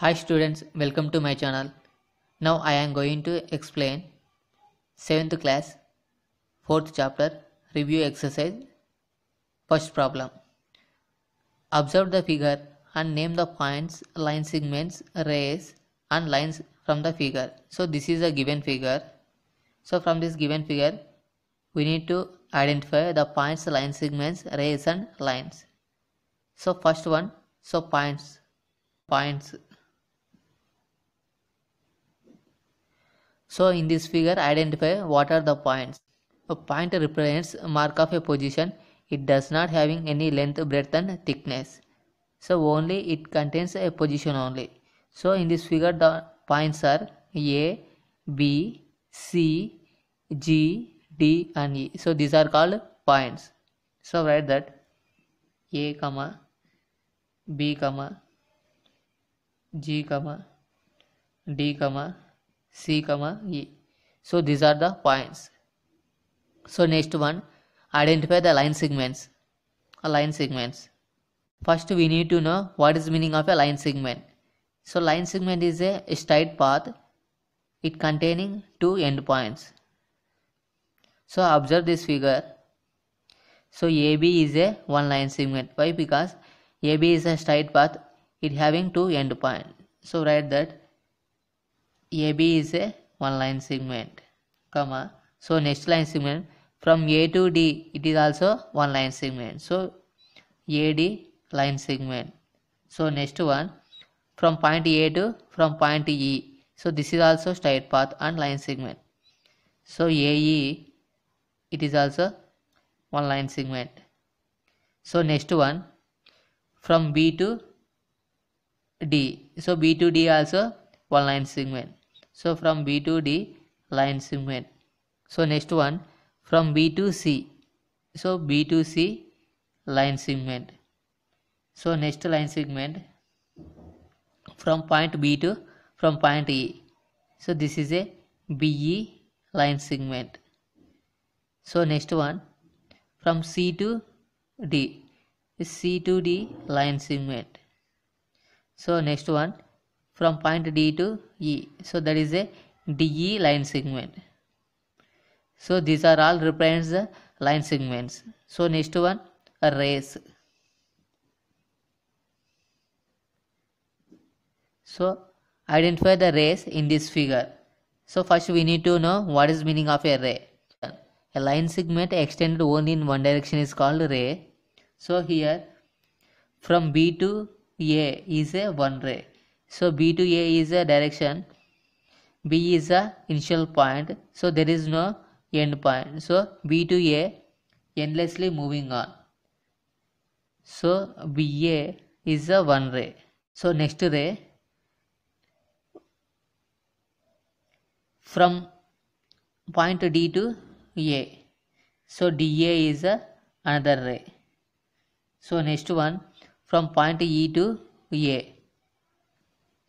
Hi students, welcome to my channel. Now I am going to explain 7th class 4th chapter review exercise first problem. Observe the figure and name the points, line segments, rays and lines from the figure. So this is a given figure. So from this given figure we need to identify the points, line segments, rays and lines. So first one, so points, points So in this figure identify what are the points. A point represents mark of a position. It does not having any length, breadth and thickness. So only it contains a position only. So in this figure the points are A, B, C, G, D and E. So these are called points. So write that A comma B comma G comma D comma C comma E. So these are the points. So next one, identify the line segments. line segments. First we need to know what is meaning of a line segment. So line segment is a straight path. It containing two endpoints. So observe this figure. So AB is a one line segment. Why? Because AB is a straight path. It having two endpoints. So write that AB is a one line segment, comma. So next line segment from A to D it is also one line segment. So AD line segment. So next one from point A to from point E. So this is also straight path and line segment. So AE it is also one line segment. So next one from B to D. So B to D also one line segment. So from B to D line segment. So next one from B to C. So B to C line segment. So next line segment from point B to from point E. So this is a BE line segment. So next one from C to D. C to D line segment. So next one from point D to E. So that is a DE line segment. So these are all represents the line segments. So next one a race. So identify the rays in this figure. So first we need to know what is meaning of a ray. A line segment extended only in one direction is called ray. So here from B to A is a one ray so B to A is a direction. B is a initial point. So there is no end point. So B to A endlessly moving on. So BA is a one ray. So next ray from point D to A. So DA is a another ray. So next one from point E to A.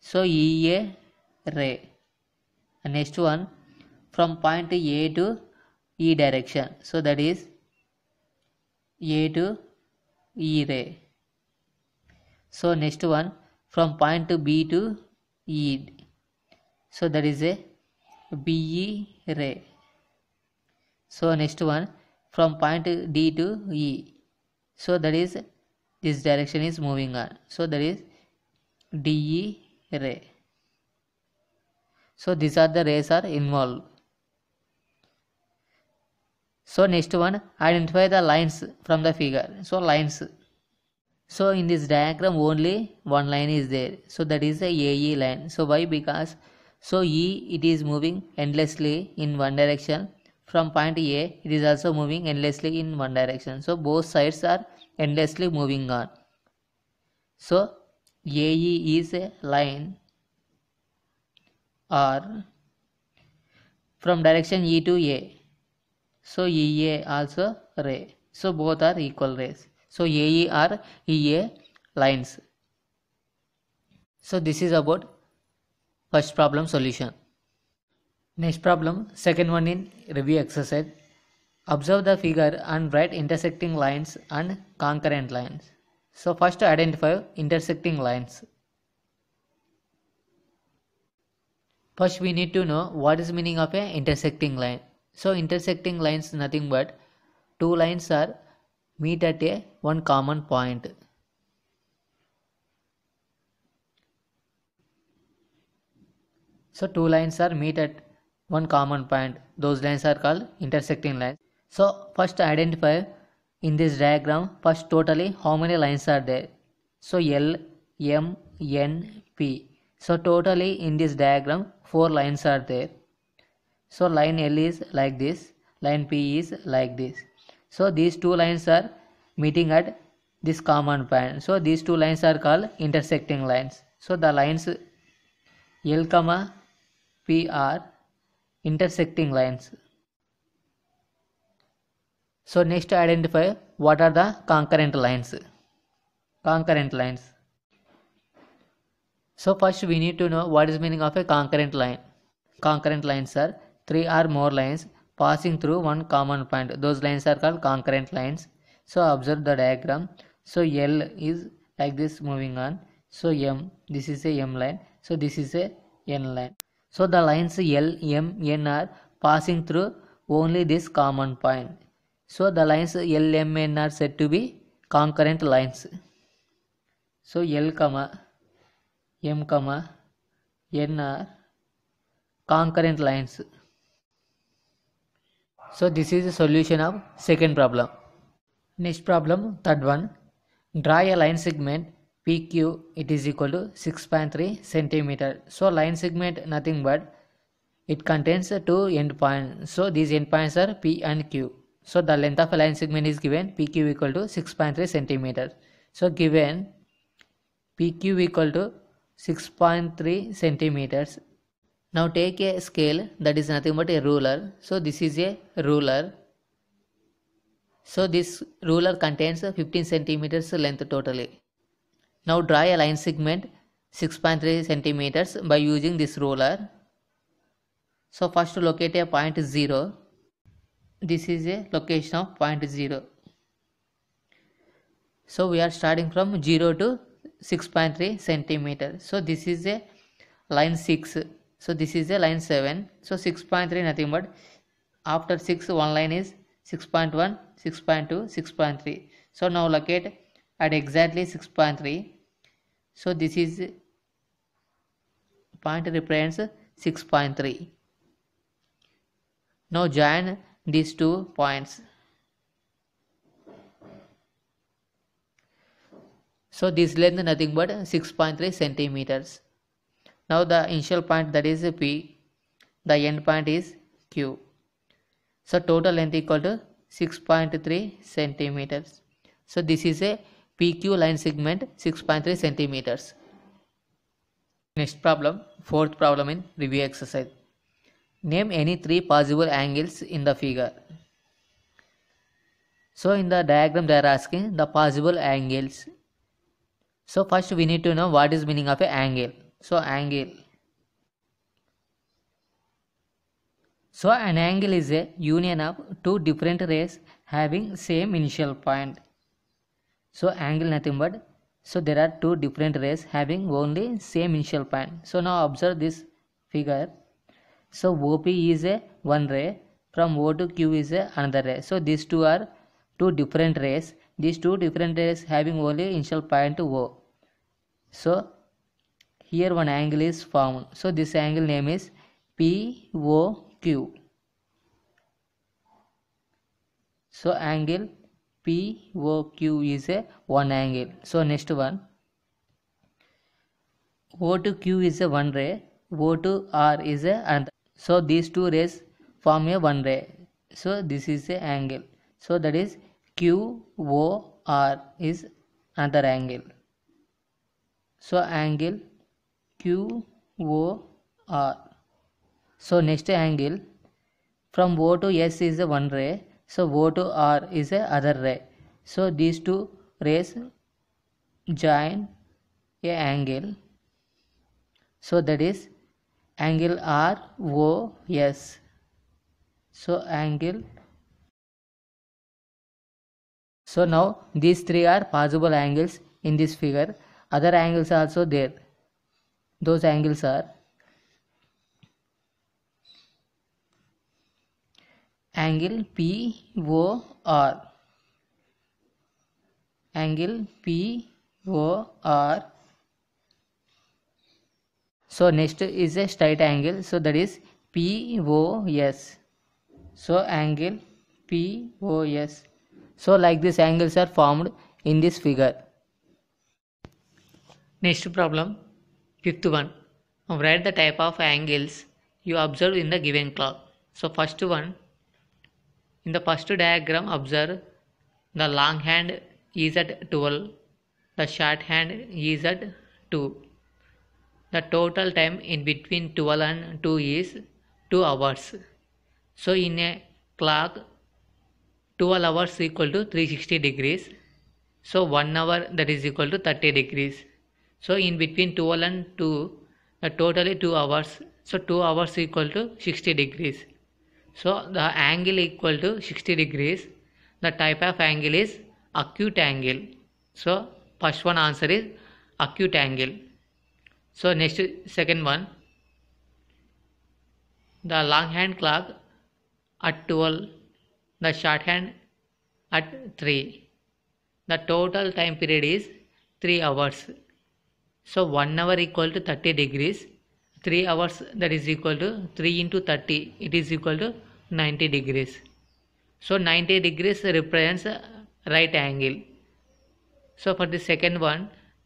So E a ray. And next one from point A to E direction. So that is A to E ray. So next one from point B to E. So that is a BE ray. So next one from point D to E. So that is this direction is moving on. So that is DE Ray. so these are the rays are involved so next one identify the lines from the figure so lines so in this diagram only one line is there so that is the ae line so why because so e it is moving endlessly in one direction from point a it is also moving endlessly in one direction so both sides are endlessly moving on so AE is a line or from direction E to A. So EA also ray. So both are equal rays. So AE are EA lines. So this is about first problem solution. Next problem, second one in review exercise. Observe the figure and write intersecting lines and concurrent lines. So first identify intersecting lines. First we need to know what is meaning of a intersecting line. So intersecting lines nothing but two lines are meet at a one common point. So two lines are meet at one common point. Those lines are called intersecting lines. So first identify in this diagram first totally how many lines are there so L M N P so totally in this diagram four lines are there so line L is like this line P is like this so these two lines are meeting at this common point so these two lines are called intersecting lines so the lines L comma P are intersecting lines so next identify what are the concurrent lines. Concurrent lines. So first we need to know what is meaning of a concurrent line. Concurrent lines are three or more lines passing through one common point. Those lines are called concurrent lines. So observe the diagram. So L is like this moving on. So M, this is a M line. So this is a N line. So the lines L, M, N are passing through only this common point. So the lines LMN are said to be concurrent lines. So L comma M comma N are concurrent lines. So this is the solution of second problem. Next problem, third one. Draw a line segment PQ it is equal to 6.3 centimeter. So line segment nothing but it contains two end points. So these end points are P and Q. So the length of a line segment is given PQ equal to 6.3 centimeters. So given PQ equal to 6.3 centimeters. Now take a scale that is nothing but a ruler. So this is a ruler. So this ruler contains 15 centimeters length totally. Now draw a line segment 6.3 centimeters by using this ruler. So first locate a point 0 this is a location of point 0 so we are starting from 0 to 6.3 centimeter so this is a line 6 so this is a line 7 so 6.3 nothing but after 6 one line is 6.1 6.2 6.3 so now locate at exactly 6.3 so this is point represents 6.3 now join these two points. So this length nothing but 6.3 centimeters. Now the initial point that is P, the end point is Q. So total length equal to 6.3 centimeters. So this is a PQ line segment 6.3 centimeters. Next problem, fourth problem in review exercise. Name any three possible angles in the figure. So in the diagram they are asking the possible angles. So first we need to know what is meaning of an angle. So angle. So an angle is a union of two different rays having same initial point. So angle nothing but so there are two different rays having only same initial point. So now observe this figure. So OP is a one ray from O to Q is a another ray. So these two are two different rays. These two different rays having only initial point O. So here one angle is formed. So this angle name is POQ. So angle POQ is a one angle. So next one. O to Q is a one ray. O to R is a another so these two rays form a one ray so this is a angle so that is qor is another angle so angle qor so next angle from o to s is a one ray so o to r is a other ray so these two rays join a angle so that is angle ROS so angle so now these three are possible angles in this figure other angles are also there those angles are angle POR angle POR so next is a straight angle so that is POS so angle POS so like this angles are formed in this figure next problem fifth one write the type of angles you observe in the given clock so first one in the first diagram observe the long hand is at 12 the short hand is at 2 the total time in between 12 and 2 is 2 hours so in a clock 12 hours equal to 360 degrees so 1 hour that is equal to 30 degrees so in between 12 and 2 the total is 2 hours so 2 hours equal to 60 degrees so the angle equal to 60 degrees the type of angle is acute angle so first one answer is acute angle so next second one the long hand clock at 12 the short hand at 3 the total time period is 3 hours so 1 hour equal to 30 degrees 3 hours that is equal to 3 into 30 it is equal to 90 degrees so 90 degrees represents right angle so for the second one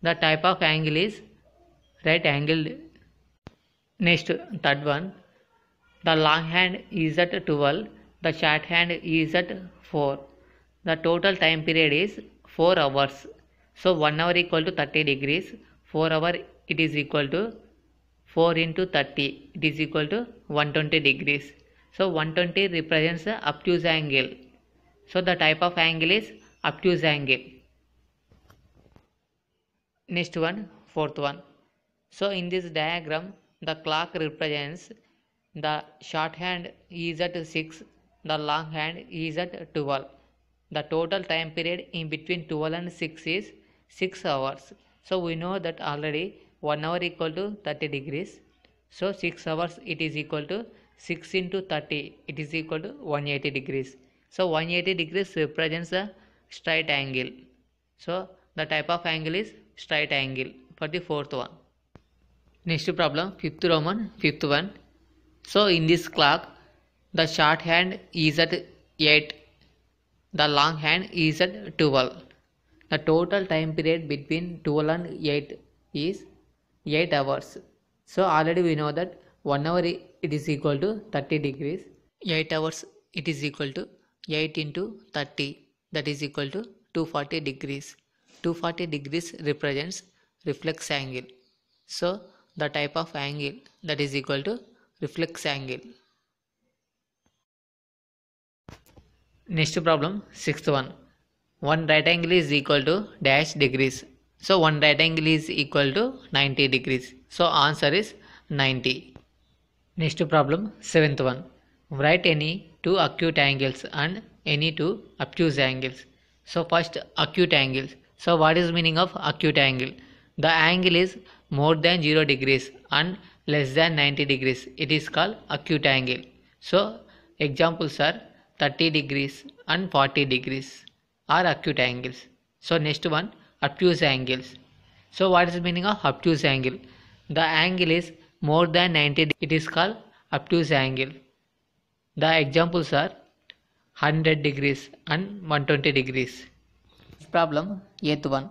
the type of angle is right angled next third one the long hand is at 12 the short hand is at 4 the total time period is 4 hours so 1 hour equal to 30 degrees 4 hour it is equal to 4 into 30 it is equal to 120 degrees so 120 represents the obtuse angle so the type of angle is obtuse angle next one fourth one so in this diagram, the clock represents the short hand is at 6, the long hand is at 12. The total time period in between 12 and 6 is 6 hours. So we know that already 1 hour equal to 30 degrees. So 6 hours it is equal to 6 into 30 it is equal to 180 degrees. So 180 degrees represents a straight angle. So the type of angle is straight angle for the fourth one. Next problem, fifth Roman, fifth one. So in this clock, the short hand is at 8, the long hand is at 12. The total time period between 12 and 8 is 8 hours. So already we know that 1 hour it is equal to 30 degrees. 8 hours it is equal to 8 into 30 that is equal to 240 degrees. 240 degrees represents reflex angle. So the type of angle that is equal to reflex angle. Next problem, sixth one. One right angle is equal to dash degrees. So one right angle is equal to 90 degrees. So answer is 90. Next problem, seventh one. Write any two acute angles and any two obtuse angles. So first acute angles. So what is meaning of acute angle? The angle is more than 0 degrees and less than 90 degrees it is called acute angle so examples are 30 degrees and 40 degrees are acute angles so next one obtuse angles so what is the meaning of obtuse angle the angle is more than 90 it is called obtuse angle the examples are 100 degrees and 120 degrees problem eighth one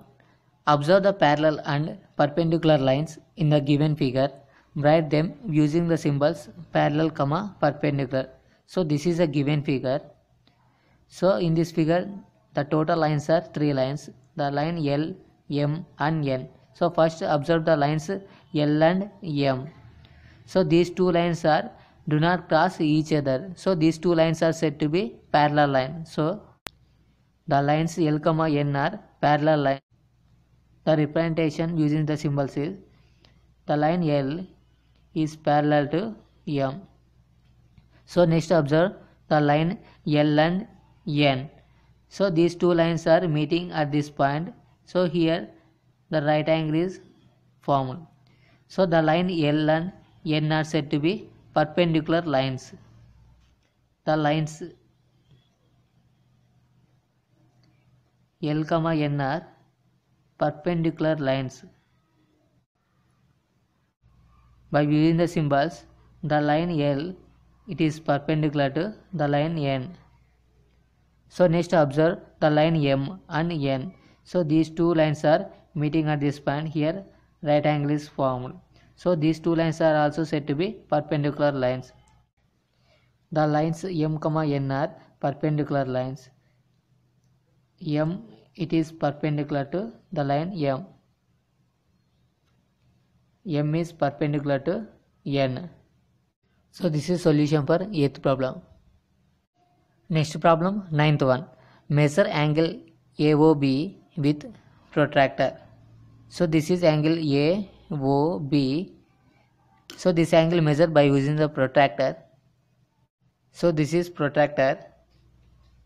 Observe the parallel and perpendicular lines in the given figure. Write them using the symbols parallel comma perpendicular. So this is a given figure. So in this figure the total lines are three lines. The line L, M and N. So first observe the lines L and M. So these two lines are do not cross each other. So these two lines are said to be parallel line. So the lines L, N are parallel line. The representation using the symbols is the line L is parallel to M. So next observe the line L and N. So these two lines are meeting at this point. So here the right angle is formed. So the line L and N are said to be perpendicular lines. The lines L, N are perpendicular lines. By viewing the symbols, the line L it is perpendicular to the line N. So next observe the line M and N. So these two lines are meeting at this point here right angle is formed. So these two lines are also said to be perpendicular lines. The lines M, N are perpendicular lines. M it is perpendicular to the line M. M is perpendicular to N. So this is solution for 8th problem. Next problem, ninth one. Measure angle AOB with protractor. So this is angle AOB. So this angle measured by using the protractor. So this is protractor.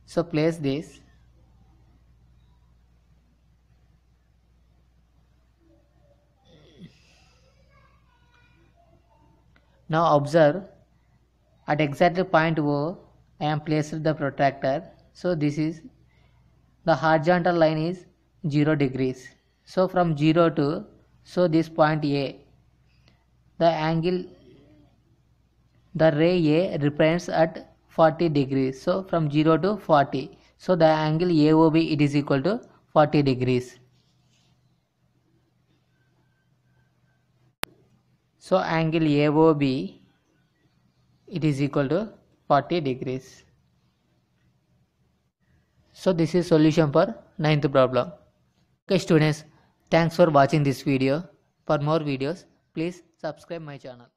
So place this Now observe at exactly point O I am placed the protractor so this is the horizontal line is 0 degrees so from 0 to so this point A the angle the ray A represents at 40 degrees so from 0 to 40 so the angle AOB it is equal to 40 degrees So angle AOB it is equal to 40 degrees. So this is solution for ninth problem. Okay students, thanks for watching this video. For more videos, please subscribe my channel.